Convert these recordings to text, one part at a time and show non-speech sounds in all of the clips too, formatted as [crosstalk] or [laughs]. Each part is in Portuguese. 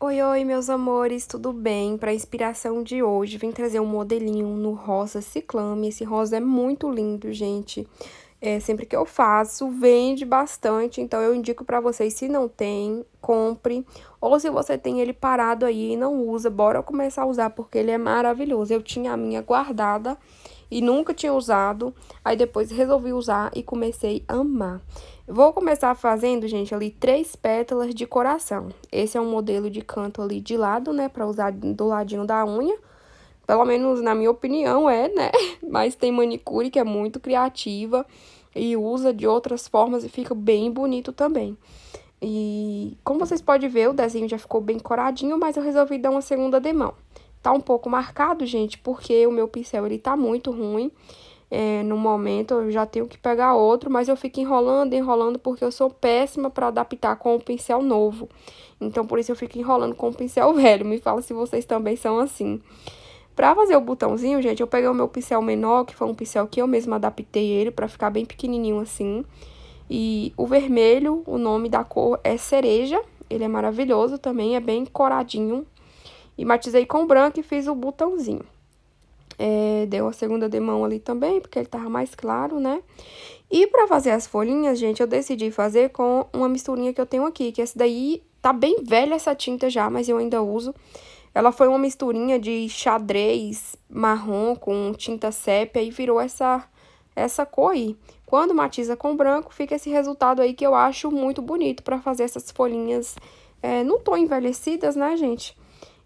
Oi, oi, meus amores, tudo bem? Para a inspiração de hoje, vim trazer um modelinho no rosa ciclame. Esse rosa é muito lindo, gente. É, sempre que eu faço, vende bastante, então eu indico para vocês, se não tem, compre. Ou se você tem ele parado aí e não usa, bora começar a usar, porque ele é maravilhoso. Eu tinha a minha guardada e nunca tinha usado. Aí depois resolvi usar e comecei a amar. Vou começar fazendo, gente, ali três pétalas de coração. Esse é um modelo de canto ali de lado, né, pra usar do ladinho da unha. Pelo menos na minha opinião é, né? [laughs] Mas tem manicure que é muito criativa e usa de outras formas e fica bem bonito também. E como vocês podem ver, o desenho já ficou bem coradinho, mas eu resolvi dar uma segunda demão. Tá um pouco marcado, gente, porque o meu pincel ele tá muito ruim. É, no momento eu já tenho que pegar outro, mas eu fico enrolando, enrolando, porque eu sou péssima para adaptar com o pincel novo. Então, por isso eu fico enrolando com o pincel [laughs] velho. Me fala se vocês também são assim. Pra fazer o botãozinho, gente, eu peguei o meu pincel menor, que foi um pincel que eu mesma adaptei ele pra ficar bem pequenininho assim. E o vermelho, o nome da cor é cereja, ele é maravilhoso também, é bem coradinho, e matizei com branco e fiz o botãozinho. É, dei uma segunda demão ali também, porque ele tava mais claro, né? E pra fazer as folhinhas, gente, eu decidi fazer com uma misturinha que eu tenho aqui, que essa daí tá bem velha essa tinta já, mas eu ainda uso. Ela foi uma misturinha de xadrez marrom com tinta sépia e virou essa, essa cor aí. Quando matiza com branco, fica esse resultado aí que eu acho muito bonito para fazer essas folhinhas é, não tão envelhecidas, né, gente?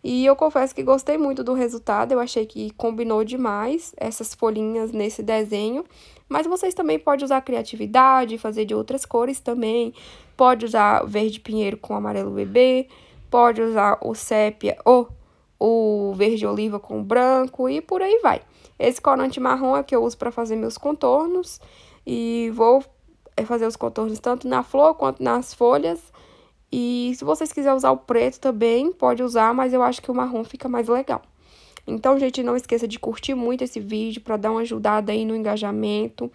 E eu confesso que gostei muito do resultado, eu achei que combinou demais essas folhinhas nesse desenho. Mas vocês também podem usar criatividade, fazer de outras cores também. Pode usar verde pinheiro com amarelo bebê, pode usar o sépia ou o verde oliva com branco e por aí vai. Esse corante marrom é que eu uso para fazer meus contornos e vou é, fazer os contornos tanto na flor quanto nas folhas e se vocês quiserem usar o preto também, pode usar, mas eu acho que o marrom fica mais legal. Então, gente, não esqueça de curtir muito esse vídeo para dar uma ajudada aí no engajamento.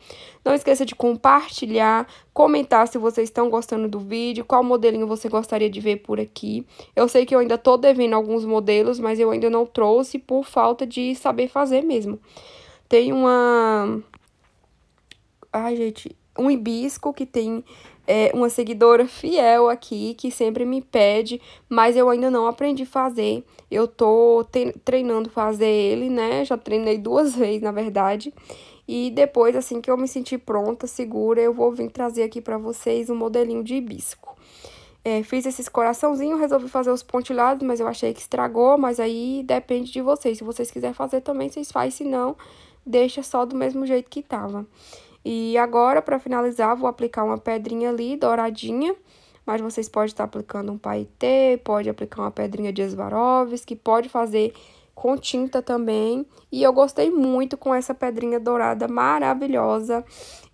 Não esqueça de compartilhar, comentar se vocês estão gostando do vídeo, qual modelinho você gostaria de ver por aqui. Eu sei que eu ainda tô devendo alguns modelos, mas eu ainda não trouxe por falta de saber fazer mesmo. Tem uma... Ai, gente, um hibisco que tem é, uma seguidora fiel aqui que sempre me pede, mas eu ainda não aprendi a fazer. Eu tô treinando fazer ele, né? Já treinei duas [laughs] vezes, na verdade. E depois, assim que eu me sentir pronta, segura, eu vou vir trazer aqui para vocês um modelinho de hibisco. É, fiz esses coraçãozinhos, resolvi fazer os pontilhados, mas eu achei que estragou, mas aí depende de vocês. Se vocês quiserem fazer também, vocês fazem, se não, deixa só do mesmo jeito que tava. E agora, para finalizar, vou aplicar uma pedrinha ali, douradinha, mas vocês podem estar aplicando um paetê, pode aplicar uma pedrinha de Swarovski, pode fazer com tinta também. E eu gostei muito com essa pedrinha dourada maravilhosa.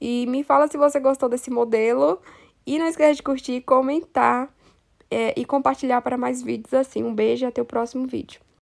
E me fala se você gostou desse modelo. E não esquece de curtir, comentar é, e compartilhar para mais vídeos assim. Um beijo e até o próximo vídeo.